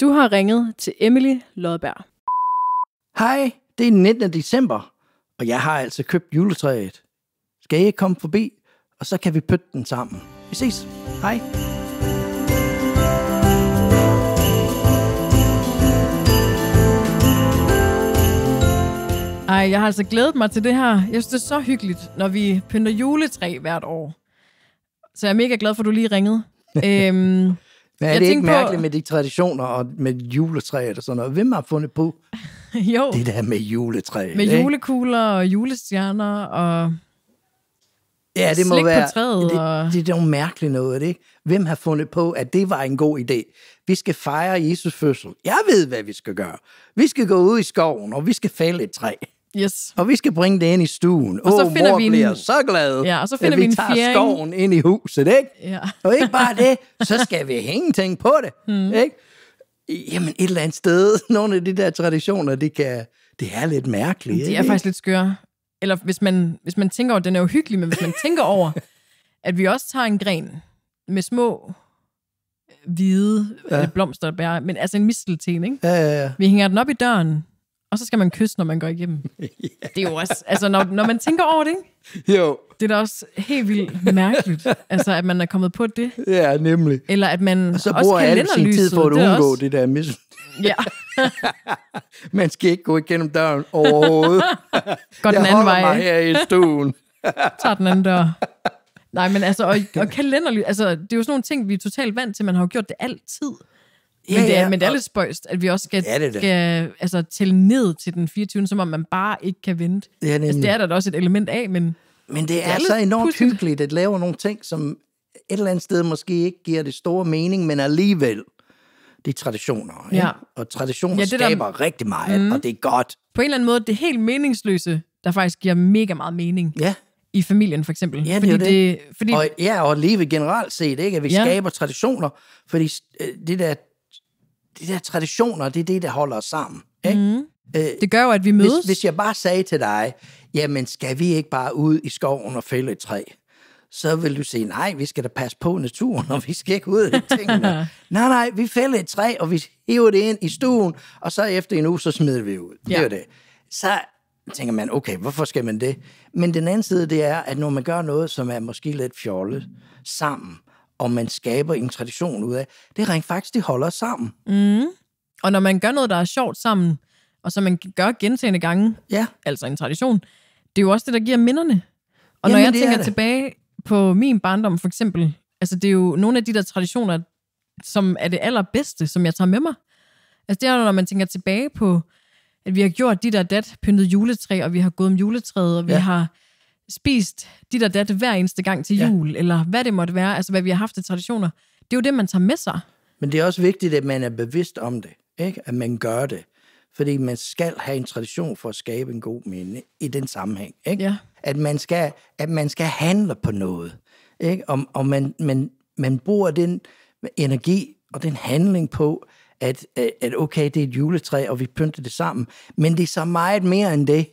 Du har ringet til Emily Lodberg. Hej, det er 19. december, og jeg har altså købt juletræet. Skal I komme forbi, og så kan vi pytte den sammen. Vi ses. Hej. Ej, jeg har altså glædet mig til det her. Jeg synes, det er så hyggeligt, når vi pynter juletræ hvert år. Så jeg er mega glad for, at du lige ringede. øhm, Ja, jeg det ikke mærkeligt på... med de traditioner og med juletræet og sådan noget? Hvem har fundet på jo. det der med juletræet? Med ikke? julekugler og julestjerner og ja, det må slik være, på træet. Det, og... det, det er jo mærkeligt noget, ikke? Hvem har fundet på, at det var en god idé? Vi skal fejre Jesus fødsel. Jeg ved, hvad vi skal gøre. Vi skal gå ud i skoven, og vi skal fælde et træ. Yes. Og vi skal bringe det ind i stuen. Og så Åh, finder mor vi en... bliver så glad, ja, og så finder at vi, vi tager fjering. skoven ind i huset, ikke? Ja. og ikke bare det, så skal vi hænge ting på det, Hmm. ikke? Jamen, et eller andet sted, nogle af de der traditioner, det, kan, det er lidt mærkeligt. Det er faktisk lidt skøre. Eller hvis man, hvis man tænker over, den er jo hyggelig, men hvis man tænker over, at vi også tager en gren med små øh, hvide ja. Øh, blomster men altså en mistelten, ikke? Ja, ja, ja. Vi hænger den op i døren, og så skal man kysse, når man går igennem. Yeah. Det er jo også, altså når, når man tænker over det, ikke? Jo. Det er da også helt vildt mærkeligt, altså at man er kommet på det. Ja, nemlig. Eller at man og så også bruger alle sin tid for at det undgå også... det der mis. Ja. man skal ikke gå igennem døren overhovedet. Går den anden vej. Jeg mig her i stuen. Tager den anden dør. Nej, men altså, og, og kalenderlys, altså, det er jo sådan nogle ting, vi er totalt vant til, man har jo gjort det altid. Ja, men, det er, ja, men det er lidt spøjst, at vi også skal, ja, det det. skal altså, tælle ned til den 24. som om man bare ikke kan vente. Ja, det, altså, det er der da også et element af, men... Men det er, det er så altså enormt pudsigt. hyggeligt at lave nogle ting, som et eller andet sted måske ikke giver det store mening, men alligevel, det er traditioner. Ja. Ja? Og traditioner ja, det skaber der... rigtig meget, mm. og det er godt. På en eller anden måde, det helt meningsløse, der faktisk giver mega meget mening. Ja, i familien, for eksempel. Ja, det fordi det. det fordi... Og, ja, og livet generelt set, ikke? at vi ja. skaber traditioner, fordi øh, det der de der traditioner, det er det, der holder os sammen. Ikke? Mm. Øh, det gør jo, at vi mødes. Hvis, hvis jeg bare sagde til dig, jamen skal vi ikke bare ud i skoven og fælde et træ? Så vil du sige, nej, vi skal da passe på naturen, og vi skal ikke ud af tingene. nej, nej, vi fælder et træ, og vi hiver det ind i stuen, og så efter en uge, så smider vi ud. Ja. Det er det. Så tænker man, okay, hvorfor skal man det? Men den anden side, det er, at når man gør noget, som er måske lidt fjollet sammen, og man skaber en tradition ud af, det er rent faktisk, det holder sammen. Mm. Og når man gør noget, der er sjovt sammen, og som man gør gentagende gange, ja. altså en tradition, det er jo også det, der giver minderne. Og Jamen, når jeg tænker tilbage på min barndom for eksempel, altså det er jo nogle af de der traditioner, som er det allerbedste, som jeg tager med mig. Altså det er når man tænker tilbage på, at vi har gjort de der dat, pyntet juletræ, og vi har gået om juletræet, og vi ja. har spist dit og dat hver eneste gang til jul, ja. eller hvad det måtte være, altså hvad vi har haft af traditioner. Det er jo det, man tager med sig. Men det er også vigtigt, at man er bevidst om det, ikke? at man gør det. Fordi man skal have en tradition for at skabe en god minde i den sammenhæng. Ikke? Ja. At, man skal, at man skal handle på noget. Ikke? Og, og man, man, man bruger den energi og den handling på, at, at okay, det er et juletræ, og vi pynter det sammen. Men det er så meget mere end det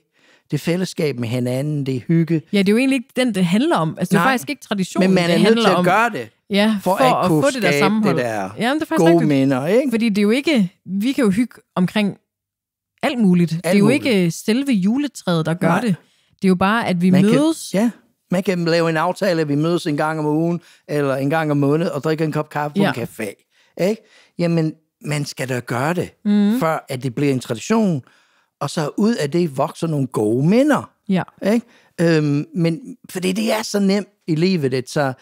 det fællesskab med hinanden, det hygge. Ja, det er jo egentlig ikke den, det handler om. Altså, det er Nej, faktisk ikke traditionen, Men man er nødt til at gøre det. Ja, for, for at, at kunne få det der sammenhold. Det der men det er gode minder, ikke? Fordi det er jo ikke... Vi kan jo hygge omkring alt muligt. Alt det er jo muligt. ikke øh, selve juletræet, der gør Nej. det. Det er jo bare, at vi man mødes... Kan, ja, man kan lave en aftale, at vi mødes en gang om ugen, eller en gang om måneden, og drikke en kop kaffe på ja. en café. Ikke? Jamen, man skal da gøre det, mm. før at det bliver en tradition, og så ud af det vokser nogle gode minder. Ja. Ikke? Øhm, men fordi det er så nemt i livet, at så,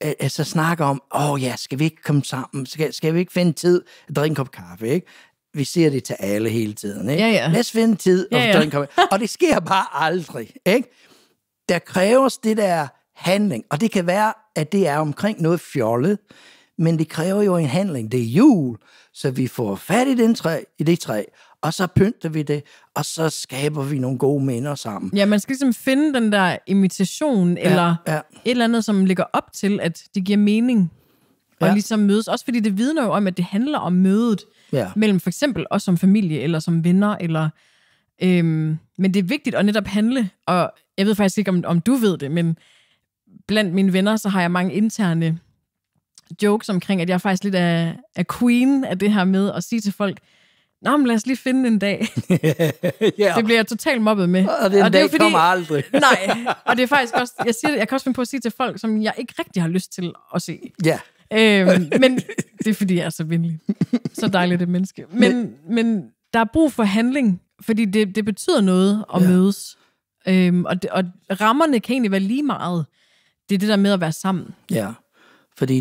at, så snakke om, åh oh, ja, skal vi ikke komme sammen? Skal, skal vi ikke finde tid at drikke en kop kaffe? Ikke? Vi ser det til alle hele tiden. Ikke? Ja, ja. Lad os finde tid og ja, ja. drikke en kop kaffe. Og det sker bare aldrig. Ikke? Der kræves det der handling, og det kan være, at det er omkring noget fjollet, men det kræver jo en handling. Det er jul, så vi får fat i, den træ, i det træ, og så pynter vi det, og så skaber vi nogle gode minder sammen. Ja, man skal ligesom finde den der imitation, eller ja. et eller andet, som ligger op til, at det giver mening og ja. ligesom mødes. Også fordi det vidner jo om, at det handler om mødet ja. mellem for eksempel os som familie, eller som venner, eller... Øhm, men det er vigtigt at netop handle, og jeg ved faktisk ikke, om, om du ved det, men blandt mine venner, så har jeg mange interne jokes omkring, at jeg faktisk lidt er, er queen af det her med at sige til folk, Nå, men lad os lige finde en dag. ja. Det bliver jeg totalt mobbet med. Og den og det er fordi, kommer aldrig. nej, og det er faktisk også, jeg, siger, jeg kan også finde på at sige til folk, som jeg ikke rigtig har lyst til at se. Ja. Øhm, men det er, fordi jeg er så venlig. Så dejligt det menneske. Men, men der er brug for handling, fordi det, det betyder noget at ja. mødes. Øhm, og, det, og rammerne kan egentlig være lige meget. Det er det der med at være sammen. Ja, fordi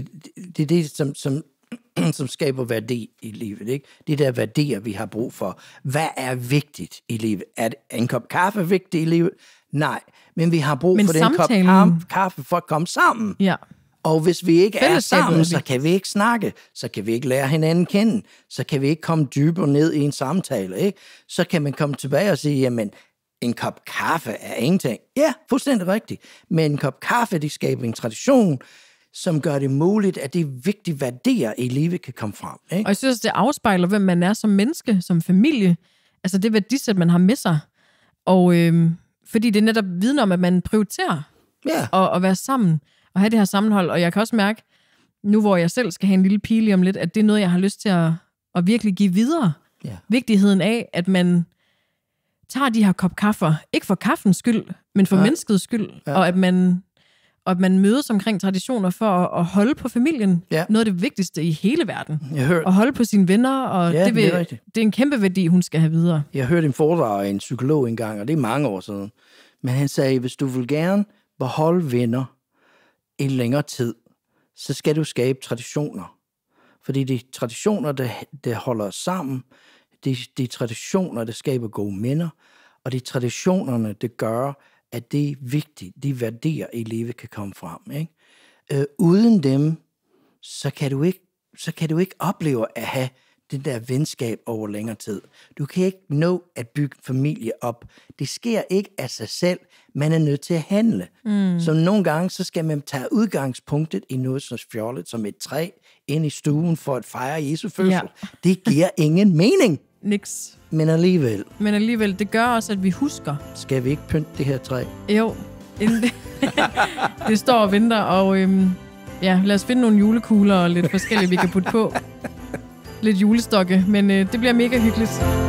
det er det, som, som som skaber værdi i livet. Ikke? Det der værdier, vi har brug for. Hvad er vigtigt i livet? Er en kop kaffe vigtig i livet? Nej, men vi har brug men for samtalen... den kop kaffe for at komme sammen. Ja. Og hvis vi ikke er sammen, så kan vi ikke snakke, så kan vi ikke lære hinanden kende, så kan vi ikke komme dybere ned i en samtale. Ikke? Så kan man komme tilbage og sige, jamen, en kop kaffe er ingenting. Ja, fuldstændig rigtigt. Men en kop kaffe, det skaber en tradition, som gør det muligt, at det er vigtige værdier i livet kan komme frem. Ikke? Og jeg synes, det afspejler, hvem man er som menneske, som familie. Altså det værdisæt, man har med sig. Og øh, fordi det er netop vidner om, at man prioriterer ja. at, at være sammen og have det her sammenhold. Og jeg kan også mærke, nu hvor jeg selv skal have en lille pil om lidt, at det er noget, jeg har lyst til at, at virkelig give videre. Ja. Vigtigheden af, at man tager de her kop kaffer, ikke for kaffens skyld, men for ja. menneskets skyld, ja. og at man og at man mødes omkring traditioner for at, at holde på familien. Ja. Noget af det vigtigste i hele verden. Jeg hørte, at holde på sine venner, og ja, det, vil, det, er det er en kæmpe værdi, hun skal have videre. Jeg hørte en foredrag af en psykolog engang, og det er mange år siden. Men han sagde, hvis du vil gerne beholde venner en længere tid, så skal du skabe traditioner. Fordi det er traditioner, der, der holder os sammen. Det, det er traditioner, der skaber gode minder. Og det er traditionerne, der gør, at det er vigtigt, de værdier, i livet kan komme frem. Ikke? Øh, uden dem, så kan, du ikke, så kan du ikke opleve at have den der venskab over længere tid. Du kan ikke nå at bygge familie op. Det sker ikke af sig selv. Man er nødt til at handle. Mm. Så nogle gange, så skal man tage udgangspunktet i noget som fjollet som et træ ind i stuen for at fejre Jesu fødsel. Ja. Det giver ingen mening niks. Men alligevel. Men alligevel, det gør også, at vi husker. Skal vi ikke pynte det her træ? Jo, inden det, det står og venter, og øhm, ja, lad os finde nogle julekugler og lidt forskellige, vi kan putte på. Lidt julestokke, men øh, det bliver mega hyggeligt.